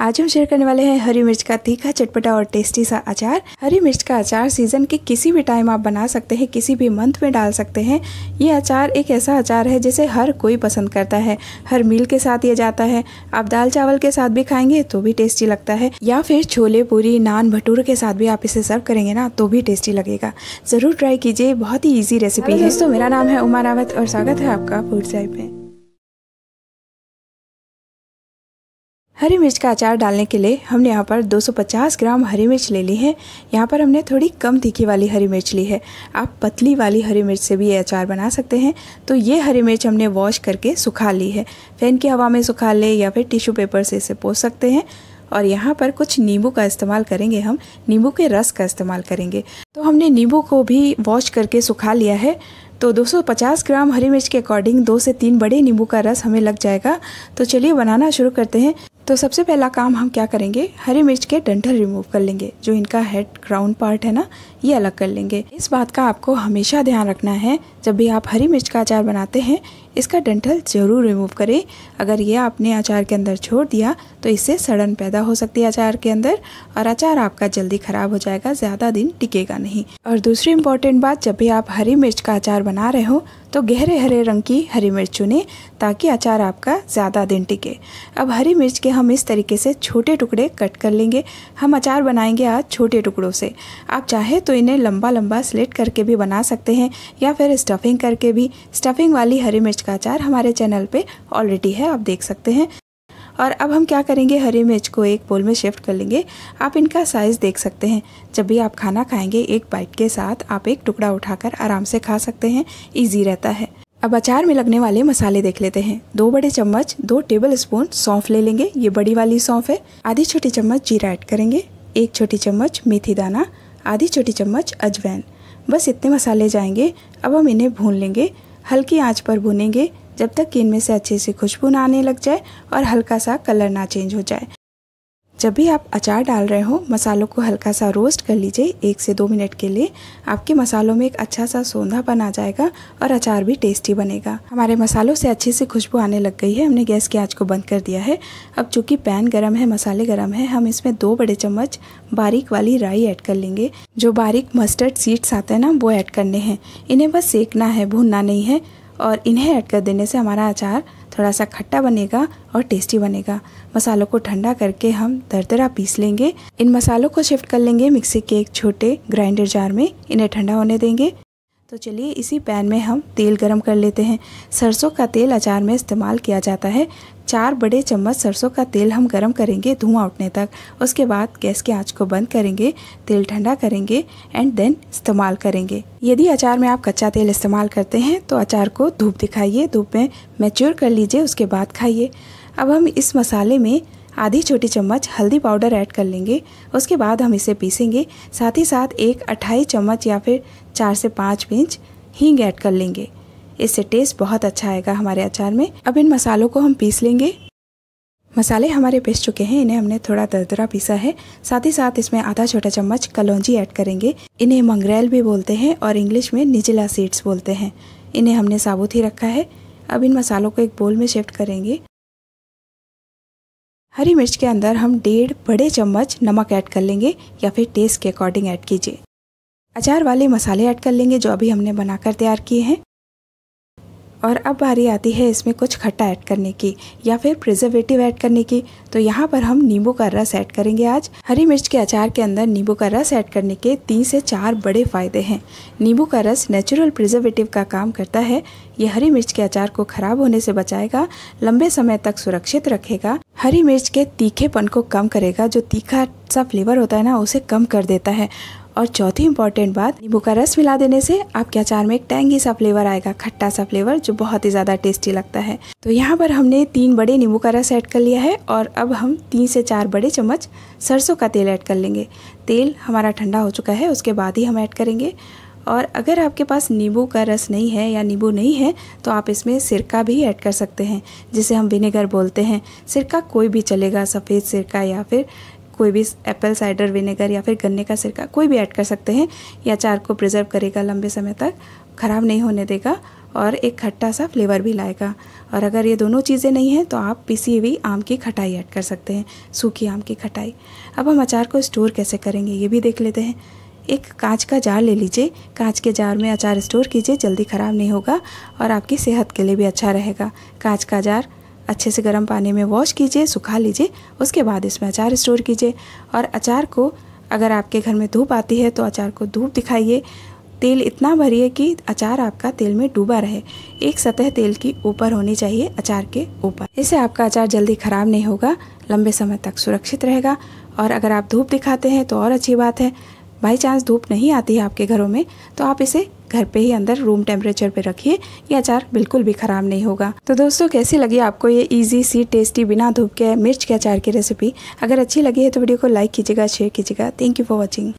आज हम शेयर करने वाले हैं हरी मिर्च का तीखा चटपटा और टेस्टी सा अचार हरी मिर्च का अचार सीजन के किसी भी टाइम आप बना सकते हैं किसी भी मंथ में डाल सकते हैं ये अचार एक ऐसा अचार है जिसे हर कोई पसंद करता है हर मील के साथ ये जाता है आप दाल चावल के साथ भी खाएंगे तो भी टेस्टी लगता है या फिर छोले पूरी नान भटूर के साथ भी आप इसे सर्व करेंगे ना तो भी टेस्टी लगेगा ज़रूर ट्राई कीजिए बहुत ही ईजी रेसिपी है दोस्तों मेरा नाम है उमा रावत और स्वागत है आपका फूड साइड में हरी मिर्च का अचार डालने के लिए हमने यहाँ पर 250 ग्राम हरी मिर्च ले ली है यहाँ पर हमने थोड़ी कम तीखी वाली हरी मिर्च ली है आप पतली वाली हरी मिर्च से भी ये अचार बना सकते हैं तो ये हरी मिर्च हमने वॉश करके सुखा ली है फ़ैन की हवा में सुखा ले या फिर टिश्यू पेपर से इसे पोस सकते हैं और यहाँ पर कुछ नींबू का इस्तेमाल करेंगे हम नींबू के रस का इस्तेमाल करेंगे तो हमने नींबू को भी वॉश करके सुखा लिया है तो 250 ग्राम हरी मिर्च के अकॉर्डिंग दो से तीन बड़े नींबू का रस हमें लग जाएगा तो चलिए बनाना शुरू करते हैं तो सबसे पहला काम हम क्या करेंगे हरी मिर्च के डंठल रिमूव कर लेंगे जो इनका हेड क्राउन पार्ट है ना ये अलग कर लेंगे इस बात का आपको हमेशा ध्यान रखना है जब भी आप हरी मिर्च का अचार बनाते हैं इसका डंठल ज़रूर रिमूव करें अगर ये आपने अचार के अंदर छोड़ दिया तो इससे सड़न पैदा हो सकती है अचार के अंदर और अचार आपका जल्दी ख़राब हो जाएगा ज़्यादा दिन टिकेगा नहीं और दूसरी इंपॉर्टेंट बात जब भी आप हरी मिर्च का अचार बना रहे हो तो गहरे हरे रंग की हरी मिर्च चुनें ताकि अचार आपका ज़्यादा दिन टिके अब हरी मिर्च के हम इस तरीके से छोटे टुकड़े कट कर लेंगे हम अचार बनाएंगे आज छोटे टुकड़ों से आप चाहे तो इन्हें लंबा लंबा स्लेट करके भी बना सकते हैं या फिर स्टफिंग करके भी स्टफिंग वाली हरी मिर्च मिर्च का अचार हमारे चैनल पे ऑलरेडी है आप देख सकते हैं और अब हम क्या करेंगे हरी मिर्च को एक बोल में शिफ्ट कर लेंगे आप इनका साइज़ देख सकते हैं जब भी आप खाना खाएंगे एक बाइट के साथ आप एक टुकड़ा उठाकर आराम से खा सकते हैं ईजी रहता है अब अचार में लगने वाले मसाले देख लेते हैं दो बड़े चम्मच दो टेबल स्पून सौंफ ले लेंगे ये बड़ी वाली सौंफ है आधी छोटी चम्मच जीरा ऐड करेंगे एक छोटी चम्मच मेथी दाना आधी छोटी चम्मच अजवैन बस इतने मसाले जाएंगे अब हम इन्हें भून लेंगे हल्की आंच पर भुनेंगे जब तक कि इनमें से अच्छे से खुशबू ना आने लग जाए और हल्का सा कलर ना चेंज हो जाए जब भी आप अचार डाल रहे हो मसालों को हल्का सा रोस्ट कर लीजिए एक से दो मिनट के लिए आपके मसालों में एक अच्छा सा सौंधा बन आ जाएगा और अचार भी टेस्टी बनेगा हमारे मसालों से अच्छी सी खुशबू आने लग गई है हमने गैस की आँच को बंद कर दिया है अब चूँकि पैन गर्म है मसाले गर्म है हम इसमें दो बड़े चम्मच बारीक वाली राई ऐड कर लेंगे जो बारीक मस्टर्ड सीड्स आते हैं ना वो ऐड करने हैं इन्हें बस सेकना है भूनना नहीं है और इन्हें ऐड कर देने से हमारा अचार थोड़ा सा खट्टा बनेगा और टेस्टी बनेगा मसालों को ठंडा करके हम दरदरा पीस लेंगे इन मसालों को शिफ्ट कर लेंगे मिक्सी के एक छोटे ग्राइंडर जार में इन्हें ठंडा होने देंगे तो चलिए इसी पैन में हम तेल गरम कर लेते हैं सरसों का तेल अचार में इस्तेमाल किया जाता है चार बड़े चम्मच सरसों का तेल हम गर्म करेंगे धुआं उठने तक उसके बाद गैस के आंच को बंद करेंगे तेल ठंडा करेंगे एंड देन इस्तेमाल करेंगे यदि अचार में आप कच्चा तेल इस्तेमाल करते हैं तो अचार को धूप दिखाइए धूप में मैच्योर कर लीजिए उसके बाद खाइए अब हम इस मसाले में आधी छोटी चम्मच हल्दी पाउडर ऐड कर लेंगे उसके बाद हम इसे पीसेंगे साथ ही साथ एक अट्ठाई चम्मच या फिर चार से पाँच पिंच हींग ऐड कर लेंगे इससे टेस्ट बहुत अच्छा आएगा हमारे अचार में अब इन मसालों को हम पीस लेंगे मसाले हमारे पिस चुके हैं इन्हें हमने थोड़ा दरदरा पीसा है साथ ही साथ इसमें आधा छोटा चम्मच कलौजी ऐड करेंगे इन्हें मंगरेल भी बोलते हैं और इंग्लिश में निजिला सीड्स बोलते हैं इन्हें हमने साबुत ही रखा है अब इन मसालों को एक बोल में शिफ्ट करेंगे हरी मिर्च के अंदर हम डेढ़ बड़े चम्मच नमक ऐड कर लेंगे या फिर टेस्ट के अकॉर्डिंग ऐड कीजिए अचार वाले मसाले ऐड कर लेंगे जो अभी हमने बनाकर तैयार किए हैं और अब बारी आती है इसमें कुछ खट्टा ऐड करने की या फिर प्रिजर्वेटिव ऐड करने की तो यहाँ पर हम नींबू का रस ऐड करेंगे आज हरी मिर्च के अचार के अंदर नींबू का रस ऐड करने के तीन से चार बड़े फायदे हैं नींबू का रस नेचुरल प्रिजर्वेटिव का काम करता है ये हरी मिर्च के अचार को खराब होने से बचाएगा लंबे समय तक सुरक्षित रखेगा हरी मिर्च के तीखेपन को कम करेगा जो तीखा सा फ्लेवर होता है ना उसे कम कर देता है और चौथी इंपॉर्टेंट बात नींबू का रस मिला देने से आपके अचार में एक टैंगी सा फ्लेवर आएगा खट्टा सा फ्लेवर जो बहुत ही ज़्यादा टेस्टी लगता है तो यहाँ पर हमने तीन बड़े नींबू का रस ऐड कर लिया है और अब हम तीन से चार बड़े चम्मच सरसों का तेल ऐड कर लेंगे तेल हमारा ठंडा हो चुका है उसके बाद ही हम ऐड करेंगे और अगर आपके पास नींबू का रस नहीं है या नींबू नहीं है तो आप इसमें सिरका भी ऐड कर सकते हैं जिसे हम विनेगर बोलते हैं सिरका कोई भी चलेगा सफ़ेद सिरका या फिर कोई भी एप्पल साइडर विनेगर या फिर गन्ने का सिरका कोई भी ऐड कर सकते हैं या अचार को प्रिजर्व करेगा लंबे समय तक ख़राब नहीं होने देगा और एक खट्टा सा फ्लेवर भी लाएगा और अगर ये दोनों चीज़ें नहीं हैं तो आप पीसी हुई आम की खटाई ऐड कर सकते हैं सूखी आम की खटाई अब हम अचार को स्टोर कैसे करेंगे ये भी देख लेते हैं एक कांच का जार ले लीजिए कांच के जार में अचार स्टोर कीजिए जल्दी ख़राब नहीं होगा और आपकी सेहत के लिए भी अच्छा रहेगा कांच का जार अच्छे से गर्म पानी में वॉश कीजिए सुखा लीजिए उसके बाद इसमें अचार स्टोर कीजिए और अचार को अगर आपके घर में धूप आती है तो अचार को धूप दिखाइए तेल इतना भरिए कि अचार आपका तेल में डूबा रहे एक सतह तेल की ऊपर होनी चाहिए अचार के ऊपर इससे आपका अचार जल्दी ख़राब नहीं होगा लंबे समय तक सुरक्षित रहेगा और अगर आप धूप दिखाते हैं तो और अच्छी बात है बाई चांस धूप नहीं आती है आपके घरों में तो आप इसे घर पे ही अंदर रूम टेम्परेचर पे रखिए ये अचार बिल्कुल भी ख़राब नहीं होगा तो दोस्तों कैसी लगी आपको ये ईजी सी टेस्टी बिना धूप के मिर्च के अचार की रेसिपी अगर अच्छी लगी है तो वीडियो को लाइक कीजिएगा शेयर कीजिएगा थैंक यू फॉर वॉचिंग